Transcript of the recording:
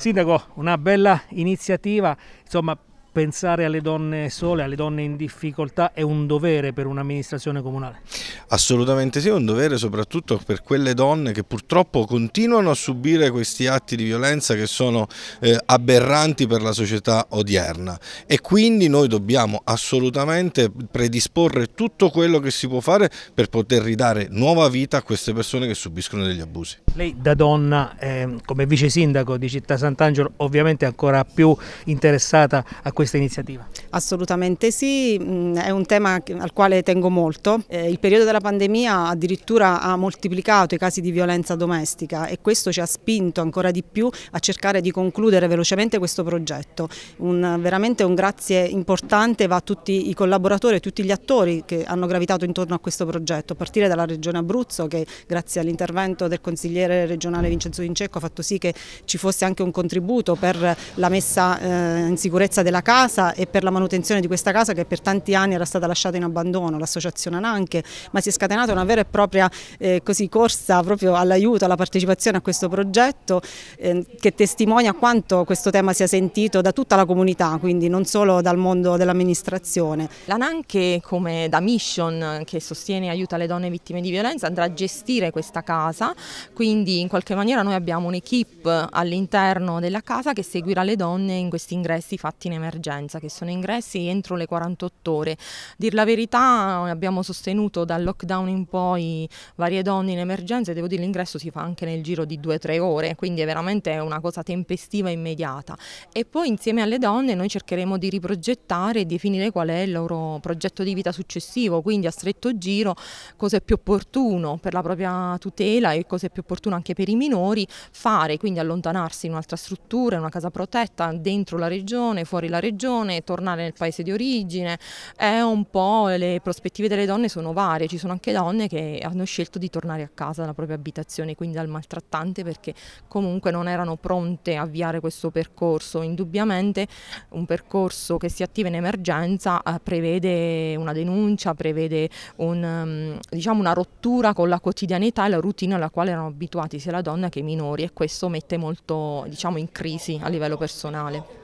Sindaco, una bella iniziativa, insomma pensare alle donne sole, alle donne in difficoltà è un dovere per un'amministrazione comunale? Assolutamente sì, è un dovere soprattutto per quelle donne che purtroppo continuano a subire questi atti di violenza che sono eh, aberranti per la società odierna e quindi noi dobbiamo assolutamente predisporre tutto quello che si può fare per poter ridare nuova vita a queste persone che subiscono degli abusi. Lei da donna, eh, come vice sindaco di Città Sant'Angelo, ovviamente ancora più interessata a questo questa iniziativa? Assolutamente sì, mm, è un tema al quale tengo molto. Eh, il periodo della pandemia addirittura ha moltiplicato i casi di violenza domestica e questo ci ha spinto ancora di più a cercare di concludere velocemente questo progetto. Un, veramente un grazie importante va a tutti i collaboratori e tutti gli attori che hanno gravitato intorno a questo progetto, a partire dalla Regione Abruzzo che grazie all'intervento del consigliere regionale Vincenzo Vincecco ha fatto sì che ci fosse anche un contributo per la messa eh, in sicurezza della casa casa e per la manutenzione di questa casa che per tanti anni era stata lasciata in abbandono, l'associazione Ananche, ma si è scatenata una vera e propria eh, così, corsa proprio all'aiuto, alla partecipazione a questo progetto eh, che testimonia quanto questo tema sia sentito da tutta la comunità, quindi non solo dal mondo dell'amministrazione. L'Ananche come da mission che sostiene e aiuta le donne vittime di violenza andrà a gestire questa casa, quindi in qualche maniera noi abbiamo un'equipe all'interno della casa che seguirà le donne in questi ingressi fatti in emergenza emergenza che sono ingressi entro le 48 ore. Dir la verità abbiamo sostenuto dal lockdown in poi varie donne in emergenza e devo dire l'ingresso si fa anche nel giro di 2-3 ore, quindi è veramente una cosa tempestiva e immediata. E poi insieme alle donne noi cercheremo di riprogettare e definire qual è il loro progetto di vita successivo, quindi a stretto giro cosa è più opportuno per la propria tutela e cosa è più opportuno anche per i minori fare, quindi allontanarsi in un'altra struttura, in una casa protetta, dentro la regione, fuori la regione regione, tornare nel paese di origine, è un po' le prospettive delle donne sono varie, ci sono anche donne che hanno scelto di tornare a casa, dalla propria abitazione, quindi dal maltrattante perché comunque non erano pronte a avviare questo percorso, indubbiamente un percorso che si attiva in emergenza eh, prevede una denuncia, prevede un, mm, diciamo una rottura con la quotidianità e la routine alla quale erano abituati sia la donna che i minori e questo mette molto diciamo, in crisi a livello personale.